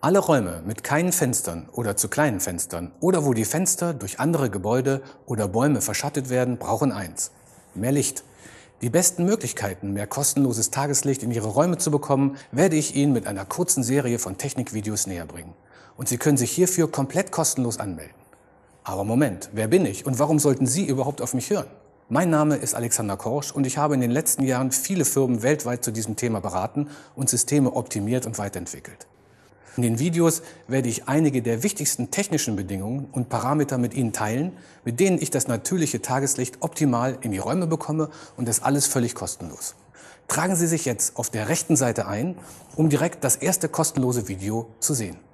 Alle Räume mit keinen Fenstern oder zu kleinen Fenstern oder wo die Fenster durch andere Gebäude oder Bäume verschattet werden, brauchen eins. Mehr Licht. Die besten Möglichkeiten, mehr kostenloses Tageslicht in Ihre Räume zu bekommen, werde ich Ihnen mit einer kurzen Serie von Technikvideos näherbringen. Und Sie können sich hierfür komplett kostenlos anmelden. Aber Moment, wer bin ich und warum sollten Sie überhaupt auf mich hören? Mein Name ist Alexander Korsch und ich habe in den letzten Jahren viele Firmen weltweit zu diesem Thema beraten und Systeme optimiert und weiterentwickelt. In den Videos werde ich einige der wichtigsten technischen Bedingungen und Parameter mit Ihnen teilen, mit denen ich das natürliche Tageslicht optimal in die Räume bekomme und das alles völlig kostenlos. Tragen Sie sich jetzt auf der rechten Seite ein, um direkt das erste kostenlose Video zu sehen.